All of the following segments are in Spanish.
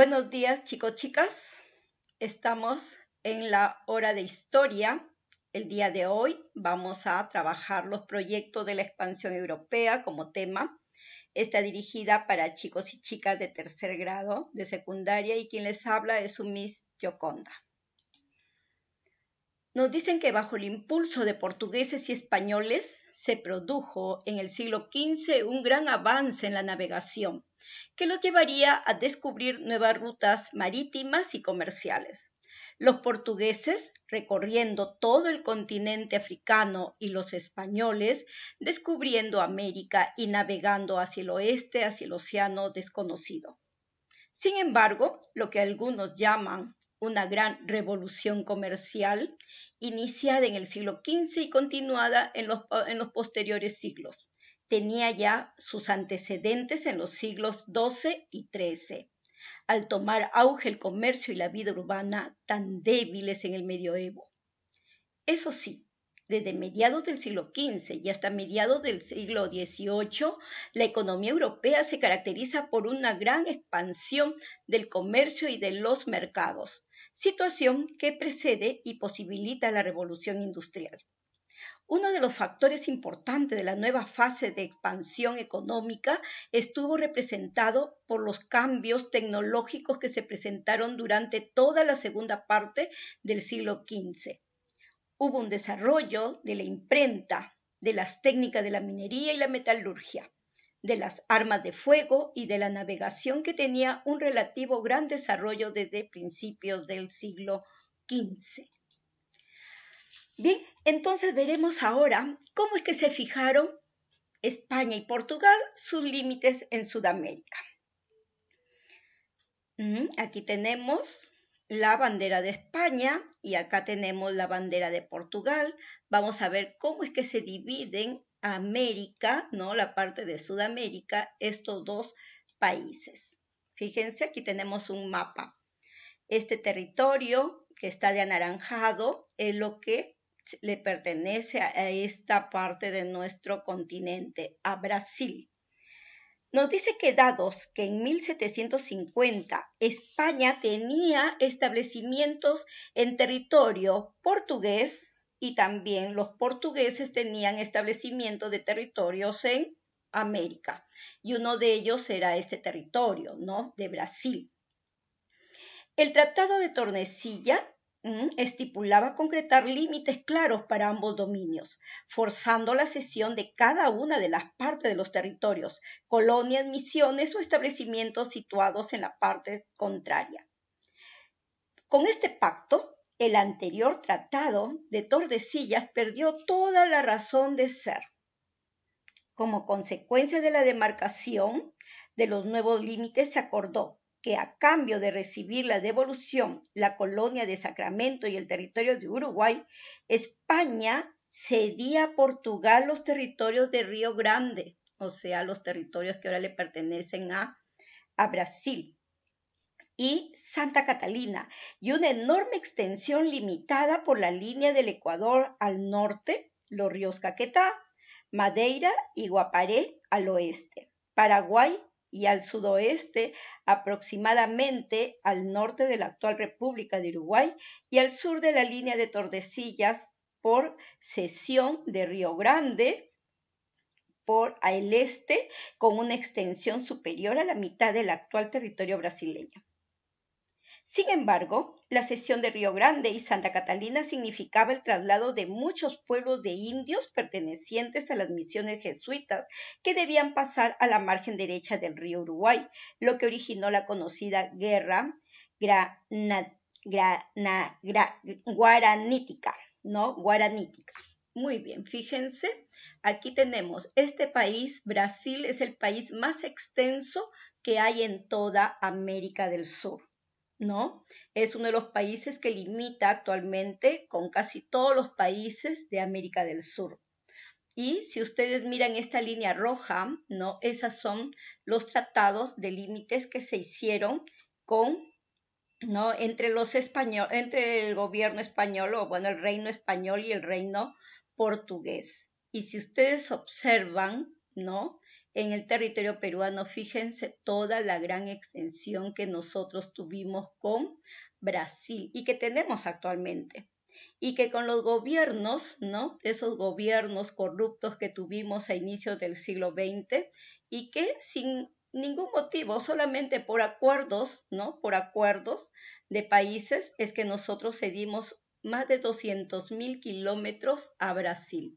Buenos días chicos, chicas. Estamos en la hora de historia. El día de hoy vamos a trabajar los proyectos de la expansión europea como tema. Está dirigida para chicos y chicas de tercer grado de secundaria y quien les habla es su Miss Yoconda. Nos dicen que bajo el impulso de portugueses y españoles se produjo en el siglo XV un gran avance en la navegación que los llevaría a descubrir nuevas rutas marítimas y comerciales. Los portugueses, recorriendo todo el continente africano y los españoles, descubriendo América y navegando hacia el oeste, hacia el océano desconocido. Sin embargo, lo que algunos llaman una gran revolución comercial iniciada en el siglo XV y continuada en los, posteriores siglos. Tenía ya sus antecedentes en los siglos XII y XIII. Al tomar auge el comercio y la vida urbana tan débiles en el medioevo. Eso sí, desde mediados del siglo XV y hasta mediados del siglo XVIII, la economía europea se caracteriza por una gran expansión del comercio y de los mercados, situación que precede y posibilita la revolución industrial. Uno de los factores importantes de la nueva fase de expansión económica estuvo representado por los cambios tecnológicos que se presentaron durante toda la segunda parte del siglo XV. Hubo un desarrollo de la imprenta, de las técnicas de la minería y la metalurgia de las armas de fuego y de la navegación que tenía un relativo gran desarrollo desde principios del siglo XV. Bien, entonces veremos ahora cómo es que se fijaron España y Portugal sus límites en Sudamérica. Mm, aquí tenemos la bandera de España y acá tenemos la bandera de Portugal. Vamos a ver cómo es que se dividen América, ¿no? La parte de Sudamérica, estos dos países. Fíjense, aquí tenemos un mapa. Este territorio que está de anaranjado es lo que le pertenece a esta parte de nuestro continente, a Brasil. Nos dice que dados que en 1750 España tenía establecimientos en territorio portugués, y también los portugueses tenían establecimiento de territorios en América y uno de ellos era este territorio, ¿no? De Brasil. El Tratado de Tornesilla mm, estipulaba concretar límites claros para ambos dominios, forzando la cesión de cada una de las partes de los territorios, colonias, misiones o establecimientos situados en la parte contraria. Con este pacto, el anterior tratado de Tordesillas perdió toda la razón de ser. Como consecuencia de la demarcación de los nuevos límites, se acordó que a cambio de recibir la devolución, la colonia de Sacramento y el territorio de Uruguay, España cedía a Portugal los territorios de Río Grande, o sea, los territorios que ahora le pertenecen a, a Brasil y Santa Catalina y una enorme extensión limitada por la línea del Ecuador al norte, los ríos Caquetá, Madeira y Guaparé al oeste, Paraguay y al sudoeste aproximadamente al norte de la actual República de Uruguay y al sur de la línea de Tordesillas por cesión de Río Grande por al este con una extensión superior a la mitad del actual territorio brasileño. Sin embargo, la cesión de Río Grande y Santa Catalina significaba el traslado de muchos pueblos de indios pertenecientes a las misiones jesuitas que debían pasar a la margen derecha del río Uruguay, lo que originó la conocida guerra guaranítica, ¿no? Guaranítica. Muy bien, fíjense, aquí tenemos este país, Brasil es el país más extenso que hay en toda América del Sur. ¿no? Es uno de los países que limita actualmente con casi todos los países de América del Sur. Y si ustedes miran esta línea roja, ¿no? Esas son los tratados de límites que se hicieron con, ¿no? Entre los españoles, entre el gobierno español o, bueno, el reino español y el reino portugués. Y si ustedes observan, ¿no? en el territorio peruano, fíjense toda la gran extensión que nosotros tuvimos con Brasil y que tenemos actualmente. Y que con los gobiernos, ¿no? Esos gobiernos corruptos que tuvimos a inicios del siglo XX y que sin ningún motivo, solamente por acuerdos, ¿no? Por acuerdos de países es que nosotros cedimos más de 200 mil kilómetros a Brasil.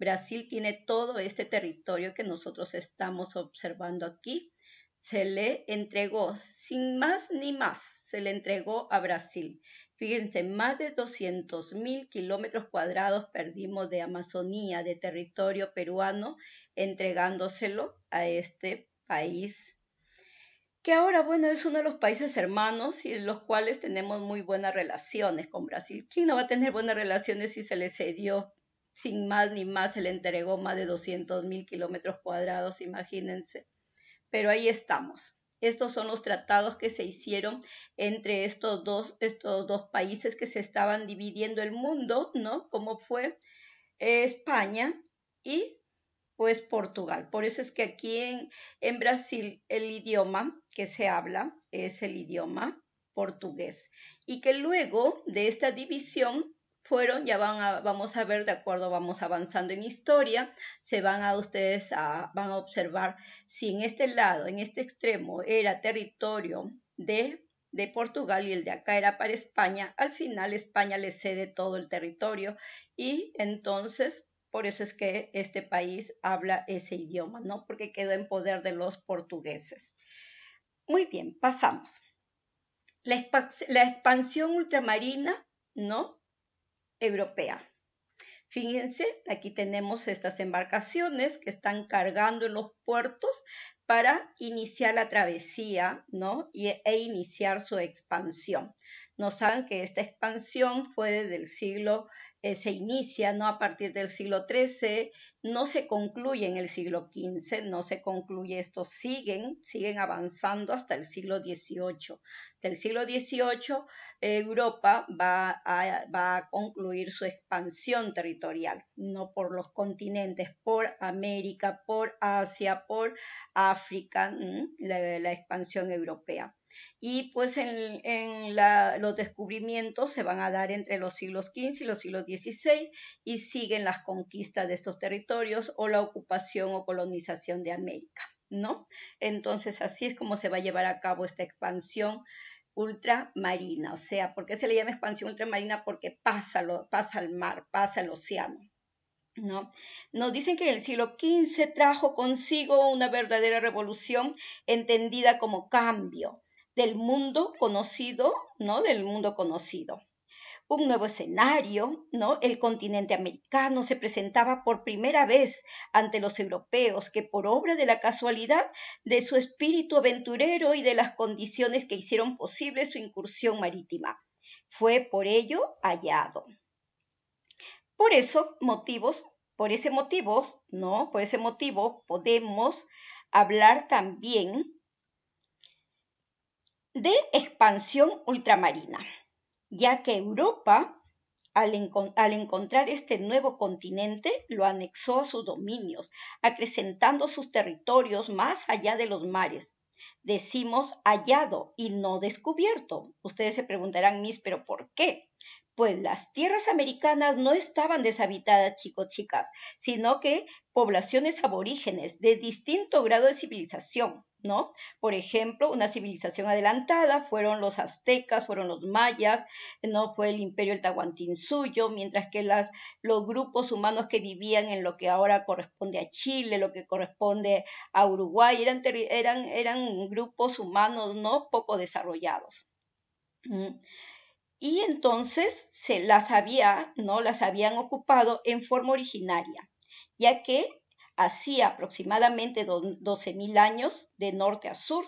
Brasil tiene todo este territorio que nosotros estamos observando aquí. Se le entregó, sin más ni más, se le entregó a Brasil. Fíjense, más de 200 mil kilómetros cuadrados perdimos de Amazonía, de territorio peruano, entregándoselo a este país que ahora, bueno, es uno de los países hermanos y los cuales tenemos muy buenas relaciones con Brasil. ¿Quién no va a tener buenas relaciones si se le cedió sin más ni más se le entregó más de 200 mil kilómetros cuadrados, imagínense. Pero ahí estamos. Estos son los tratados que se hicieron entre estos dos, estos dos países que se estaban dividiendo el mundo, ¿no? Como fue España y pues Portugal. Por eso es que aquí en, en, Brasil el idioma que se habla es el idioma portugués y que luego de esta división fueron, ya van a, vamos a ver, de acuerdo, vamos avanzando en historia, se van a ustedes a, van a observar si en este lado, en este extremo, era territorio de, de Portugal y el de acá era para España, al final España le cede todo el territorio y entonces por eso es que este país habla ese idioma, ¿no? Porque quedó en poder de los portugueses. Muy bien, pasamos. La, expansión ultramarina, ¿no? europea. Fíjense, aquí tenemos estas embarcaciones que están cargando en los puertos para iniciar la travesía ¿no? e iniciar su expansión. No saben que esta expansión fue desde el siglo, eh, se inicia ¿no? a partir del siglo XIII no se concluye en el siglo XV, no se concluye esto, siguen, siguen avanzando hasta el siglo XVIII. Del siglo XVIII Europa va a, va a, concluir su expansión territorial, no por los continentes, por América, por Asia, por África, la, expansión europea. Y pues en, los descubrimientos se van a dar entre los siglos XV y los siglos XVI y siguen las conquistas de estos territorios o la ocupación o colonización de América, ¿no? Entonces, así es como se va a llevar a cabo esta expansión ultramarina, o sea, ¿por qué se le llama expansión ultramarina? Porque pasa, pasa al mar, pasa al océano. ¿No? Nos dicen que el siglo XV trajo consigo una verdadera revolución entendida como cambio del mundo conocido, ¿no? Del mundo conocido un nuevo escenario, ¿no? El continente americano se presentaba por primera vez ante los europeos que por obra de la casualidad, de su espíritu aventurero y de las condiciones que hicieron posible su incursión marítima. Fue por ello hallado. Por eso motivos, por ese motivo, ¿no? Por ese motivo podemos hablar también de expansión ultramarina ya que Europa, al, encontrar este nuevo continente, lo anexó a sus dominios, acrecentando sus territorios más allá de los mares. Decimos hallado y no descubierto. Ustedes se preguntarán, Miss, pero ¿por qué? Pues las tierras americanas no estaban deshabitadas, chicos, chicas, sino que poblaciones aborígenes de distinto grado de civilización, por ejemplo, una civilización adelantada fueron los aztecas, fueron los mayas, no fue el imperio el suyo, mientras que los grupos humanos que vivían en lo que ahora corresponde a Chile, lo que corresponde a Uruguay, eran, grupos humanos no poco desarrollados. Mm. y entonces se las había, ¿no? Las habían ocupado en forma originaria, ya que hacía aproximadamente 12.000 años, de norte a sur,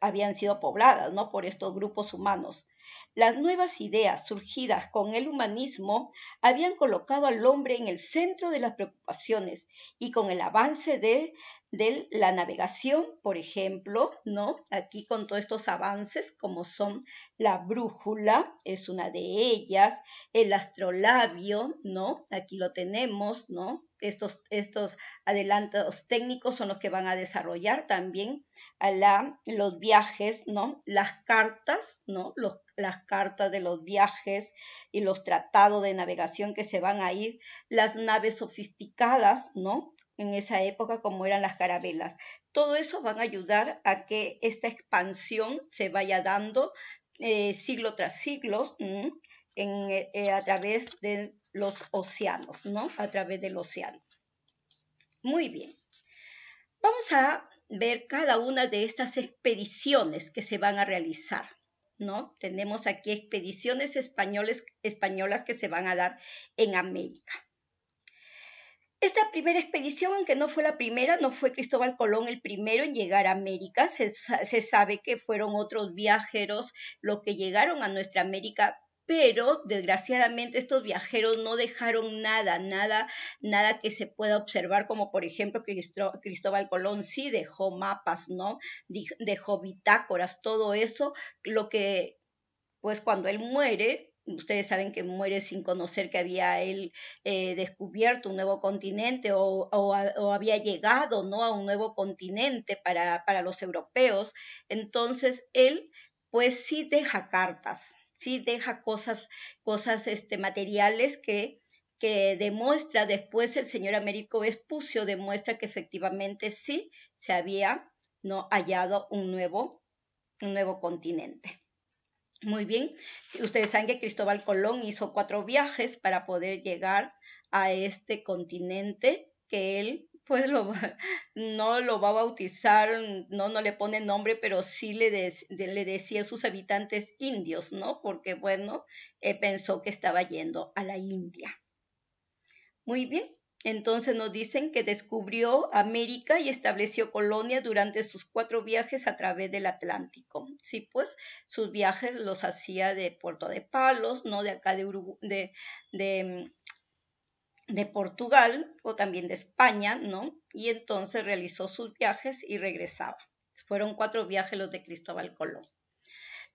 habían sido pobladas ¿no? por estos grupos humanos. Las nuevas ideas surgidas con el humanismo habían colocado al hombre en el centro de las preocupaciones y con el avance de, de la navegación, por ejemplo, ¿no? Aquí con todos estos avances como son la brújula, es una de ellas, el astrolabio, ¿no? Aquí lo tenemos, ¿no? estos, estos adelantos técnicos son los que van a desarrollar también a los viajes, ¿no? Las cartas, ¿no? las cartas de los viajes y los tratados de navegación que se van a ir, las naves sofisticadas, ¿no? En esa época, como eran las carabelas. Todo eso van a ayudar a que esta expansión se vaya dando eh, siglo tras siglo. Eh, a través de los océanos, ¿no? A través del océano. Muy bien. Vamos a ver cada una de estas expediciones que se van a realizar, ¿no? Tenemos aquí expediciones españoles, españolas que se van a dar en América. Esta primera expedición, aunque no fue la primera, no fue Cristóbal Colón el primero en llegar a América. se, sabe que fueron otros viajeros los que llegaron a nuestra América pero desgraciadamente estos viajeros no dejaron nada, nada, nada que se pueda observar, como por ejemplo Cristóbal Colón sí dejó mapas, ¿no? Dejó bitácoras, todo eso, lo que, pues cuando él muere, ustedes saben que muere sin conocer que había él eh, descubierto un nuevo continente o, había llegado ¿no? a un nuevo continente para, para los europeos. Entonces él pues sí deja cartas, sí deja cosas, cosas este, materiales que, que demuestra después el señor Américo Vespucio, demuestra que efectivamente sí se había ¿no? hallado un nuevo, un nuevo continente. Muy bien, ustedes saben que Cristóbal Colón hizo cuatro viajes para poder llegar a este continente que él pues lo no lo va a bautizar, no, no le pone nombre, pero sí le, le decía a sus habitantes indios, ¿no? Porque, bueno, eh, pensó que estaba yendo a la India. Muy bien, entonces nos dicen que descubrió América y estableció colonia durante sus cuatro viajes a través del Atlántico. Sí, pues sus viajes los hacía de Puerto de Palos, ¿no? De acá de, Uruguay, de, de mm, de Portugal o también de España, ¿no? Y entonces realizó sus viajes y regresaba. Fueron cuatro viajes los de Cristóbal Colón.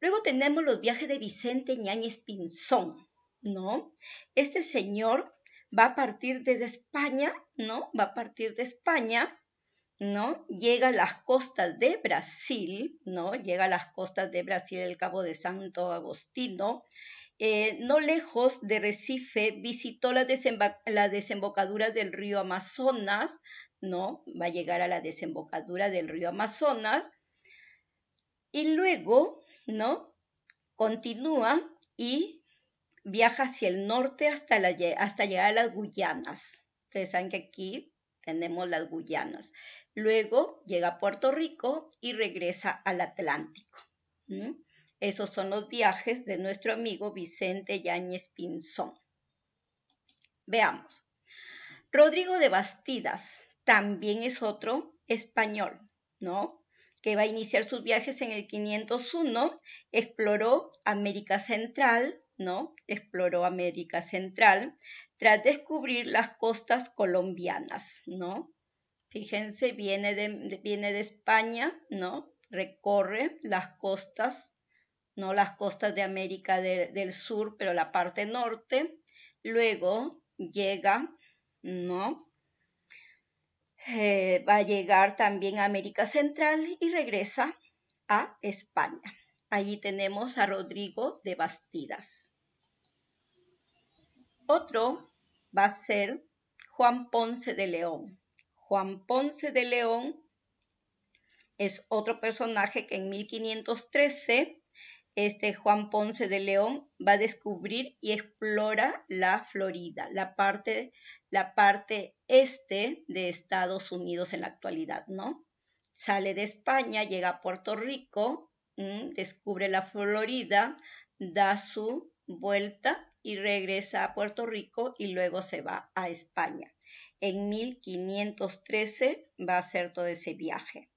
Luego tenemos los viajes de Vicente Ñáñez Pinzón, ¿no? Este señor va a partir desde España, ¿no? Va a partir de España, ¿no? Llega a las costas de Brasil, ¿no? Llega a las costas de Brasil, el Cabo de Santo Agostino, eh, no lejos de Recife, visitó la desembocadura del río Amazonas, ¿no? Va a llegar a la desembocadura del río Amazonas. Y luego, ¿no? Continúa y viaja hacia el norte hasta, llegar a las Guyanas. Ustedes saben que aquí tenemos las Guyanas. Luego llega a Puerto Rico y regresa al Atlántico. Esos son los viajes de nuestro amigo Vicente Yáñez Pinzón. Veamos. Rodrigo de Bastidas también es otro español, ¿no? Que va a iniciar sus viajes en el 501, exploró América Central, ¿no? Exploró América Central tras descubrir las costas colombianas, ¿no? Fíjense, viene de, viene de España, ¿no? Recorre las costas no las costas de América del Sur, pero la parte norte. Luego llega, ¿no? Eh, va a llegar también a América Central y regresa a España. Allí tenemos a Rodrigo de Bastidas. Otro va a ser Juan Ponce de León. Juan Ponce de León es otro personaje que en 1513 este Juan Ponce de León va a descubrir y explora la Florida, la parte, la parte este de Estados Unidos en la actualidad, ¿no? Sale de España, llega a Puerto Rico, mm, descubre la Florida, da su vuelta y regresa a Puerto Rico y luego se va a España. En 1513 va a hacer todo ese viaje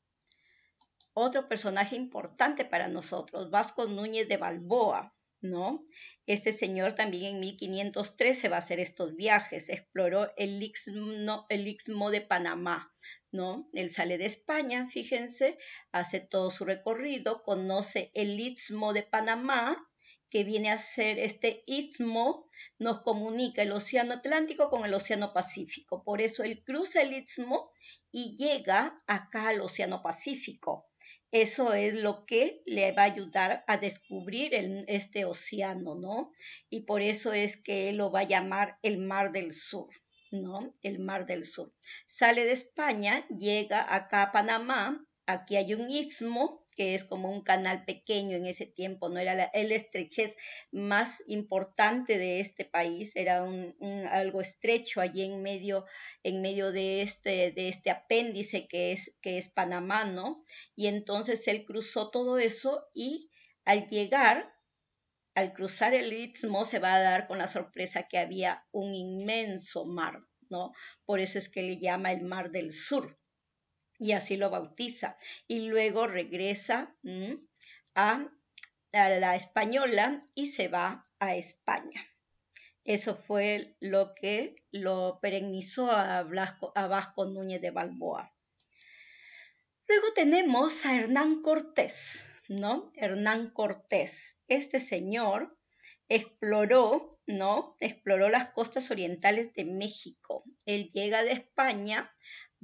otro personaje importante para nosotros, Vasco Núñez de Balboa, ¿no? Este señor también en 1513 va a hacer estos viajes, exploró el Istmo, el de Panamá, ¿no? Él sale de España, fíjense, hace todo su recorrido, conoce el Istmo de Panamá, que viene a ser este istmo, nos comunica el Océano Atlántico con el Océano Pacífico. Por eso él cruza el istmo y llega acá al Océano Pacífico eso es lo que le va a ayudar a descubrir este océano, ¿no? Y por eso es que él lo va a llamar el Mar del Sur, ¿no? El Mar del Sur. Sale de España, llega acá a Panamá, aquí hay un istmo, que es como un canal pequeño en ese tiempo, no era la, el estrechez más importante de este país, era un, algo estrecho allí en medio, en medio de, este, de este apéndice que es, que es Panamá, ¿no? Y entonces él cruzó todo eso y al llegar, al cruzar el istmo, se va a dar con la sorpresa que había un inmenso mar, ¿no? Por eso es que le llama el Mar del Sur y así lo bautiza. Y luego regresa a, la española y se va a España. Eso fue lo que lo perennizó a, a Vasco Núñez de Balboa. Luego tenemos a Hernán Cortés, ¿no? Hernán Cortés. Este señor exploró, ¿no? Exploró las costas orientales de México. Él llega de España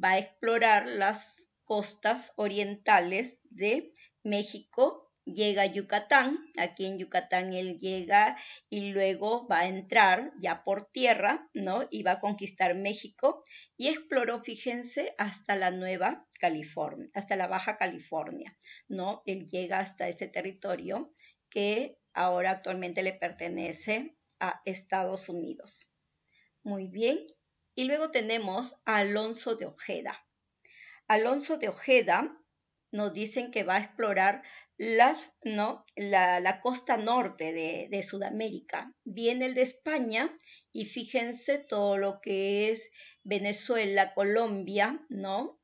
va a explorar las costas orientales de México, llega a Yucatán, aquí en Yucatán él llega y luego va a entrar ya por tierra, ¿no? Y va a conquistar México y exploró, fíjense, hasta la Nueva California, hasta la Baja California, ¿no? Él llega hasta ese territorio que ahora actualmente le pertenece a Estados Unidos. Muy bien, y luego tenemos a Alonso de Ojeda. Alonso de Ojeda nos dicen que va a explorar las, ¿no? la, costa norte de, de, Sudamérica. Viene el de España y fíjense todo lo que es Venezuela, Colombia, ¿no?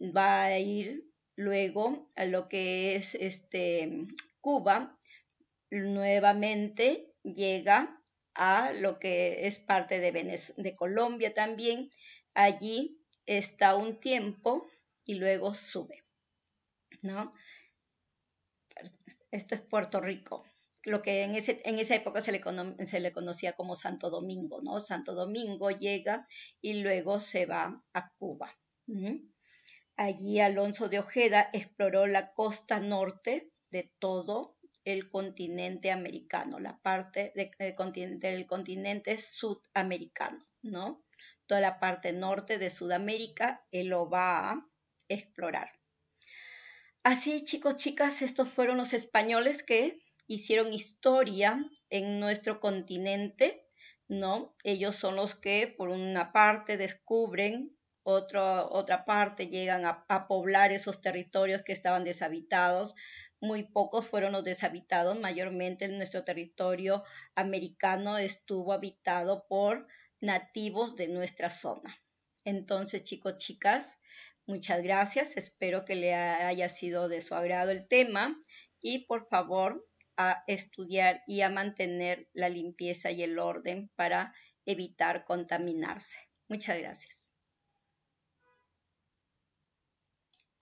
Va a ir luego a lo que es este, Cuba. Nuevamente llega a lo que es parte de, Colombia también. Allí está un tiempo y luego sube, ¿no? Esto es Puerto Rico, lo que en, ese, en esa época se le, conocía como Santo Domingo, ¿no? Santo Domingo llega y luego se va a Cuba. Allí Alonso de Ojeda exploró la costa norte de todo el continente americano, la parte eh, del continente sudamericano, ¿no? Toda la parte norte de Sudamérica, él lo va a explorar. Así, chicos, chicas, estos fueron los españoles que hicieron historia en nuestro continente, ¿no? Ellos son los que, por una parte, descubren, otra otra parte llegan a, a poblar esos territorios que estaban deshabitados, muy pocos fueron los deshabitados, mayormente en nuestro territorio americano estuvo habitado por nativos de nuestra zona. Entonces, chicos, chicas, muchas gracias. Espero que le haya sido de su agrado el tema y por favor a estudiar y a mantener la limpieza y el orden para evitar contaminarse. Muchas gracias.